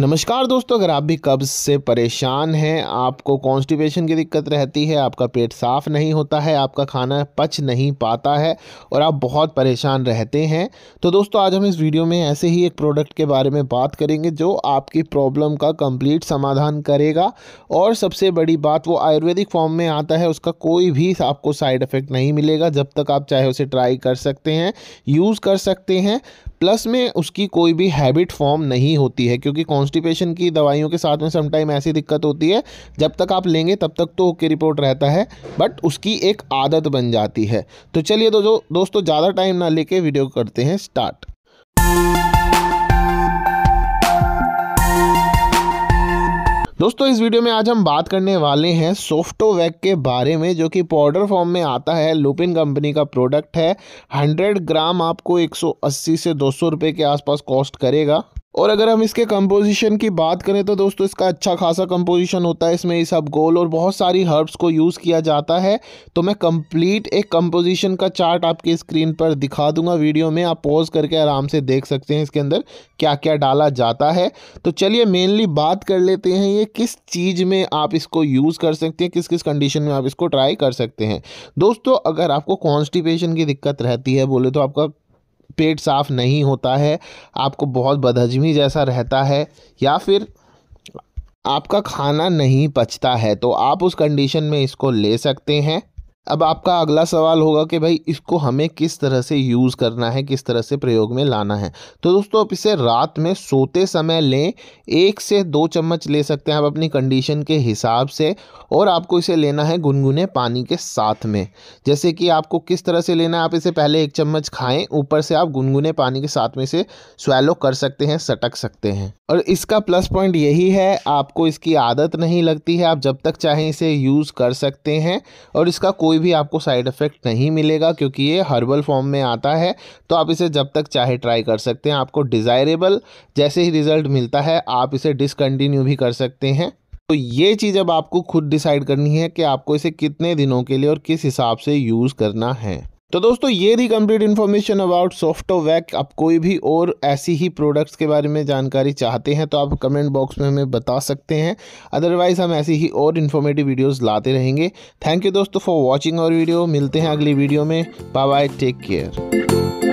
नमस्कार दोस्तों अगर आप भी कब्ज़ से परेशान हैं आपको कॉन्स्टिपेशन की दिक्कत रहती है आपका पेट साफ़ नहीं होता है आपका खाना पच नहीं पाता है और आप बहुत परेशान रहते हैं तो दोस्तों आज हम इस वीडियो में ऐसे ही एक प्रोडक्ट के बारे में बात करेंगे जो आपकी प्रॉब्लम का कंप्लीट समाधान करेगा और सबसे बड़ी बात वो आयुर्वेदिक फॉर्म में आता है उसका कोई भी आपको साइड इफ़ेक्ट नहीं मिलेगा जब तक आप चाहे उसे ट्राई कर सकते हैं यूज़ कर सकते हैं प्लस में उसकी कोई भी हैबिट फॉर्म नहीं होती है क्योंकि कॉन्स्टिपेशन की दवाइयों के साथ में समटाइम ऐसी दिक्कत होती है जब तक आप लेंगे तब तक तो ओके रिपोर्ट रहता है बट उसकी एक आदत बन जाती है तो चलिए दो, दो, दोस्तों ज़्यादा टाइम ना लेके वीडियो करते हैं स्टार्ट दोस्तों इस वीडियो में आज हम बात करने वाले हैं सोफ्टोवैक के बारे में जो कि पाउडर फॉर्म में आता है लुपिन कंपनी का प्रोडक्ट है 100 ग्राम आपको 180 से 200 रुपए के आसपास कॉस्ट करेगा और अगर हम इसके कंपोजिशन की बात करें तो दोस्तों इसका अच्छा खासा कंपोजिशन होता है इसमें गोल और बहुत सारी हर्ब्स को यूज़ किया जाता है तो मैं कंप्लीट एक कंपोजिशन का चार्ट आपके स्क्रीन पर दिखा दूंगा वीडियो में आप पॉज करके आराम से देख सकते हैं इसके अंदर क्या क्या डाला जाता है तो चलिए मेनली बात कर लेते हैं ये किस चीज़ में आप इसको यूज़ कर सकते हैं किस किस कंडीशन में आप इसको ट्राई कर सकते हैं दोस्तों अगर आपको कॉन्स्टिपेशन की दिक्कत रहती है बोले तो आपका पेट साफ़ नहीं होता है आपको बहुत बदहजमी जैसा रहता है या फिर आपका खाना नहीं पचता है तो आप उस कंडीशन में इसको ले सकते हैं अब आपका अगला सवाल होगा कि भाई इसको हमें किस तरह से यूज़ करना है किस तरह से प्रयोग में लाना है तो दोस्तों आप इसे रात में सोते समय लें एक से दो चम्मच ले सकते हैं आप अपनी कंडीशन के हिसाब से और आपको इसे लेना है गुनगुने पानी के साथ में जैसे कि आपको किस तरह से लेना है आप इसे पहले एक चम्मच खाएं ऊपर से आप गुनगुने पानी के साथ में इसे स्वेलो कर सकते हैं सटक सकते हैं और इसका प्लस पॉइंट यही है आपको इसकी आदत नहीं लगती है आप जब तक चाहें इसे यूज़ कर सकते हैं और इसका कोई कोई भी आपको साइड इफ़ेक्ट नहीं मिलेगा क्योंकि ये हर्बल फॉर्म में आता है तो आप इसे जब तक चाहे ट्राई कर सकते हैं आपको डिज़ायरेबल जैसे ही रिज़ल्ट मिलता है आप इसे डिसकन्टिन्यू भी कर सकते हैं तो ये चीज़ अब आपको खुद डिसाइड करनी है कि आपको इसे कितने दिनों के लिए और किस हिसाब से यूज़ करना है तो दोस्तों ये थी कंप्लीट इन्फॉर्मेशन अबाउट सॉफ्टोवैक आप कोई भी और ऐसी ही प्रोडक्ट्स के बारे में जानकारी चाहते हैं तो आप कमेंट बॉक्स में हमें बता सकते हैं अदरवाइज़ हम ऐसी ही और इन्फॉर्मेटिव वीडियोस लाते रहेंगे थैंक यू दोस्तों फॉर वाचिंग और वीडियो मिलते हैं अगली वीडियो में बाय बाय टेक केयर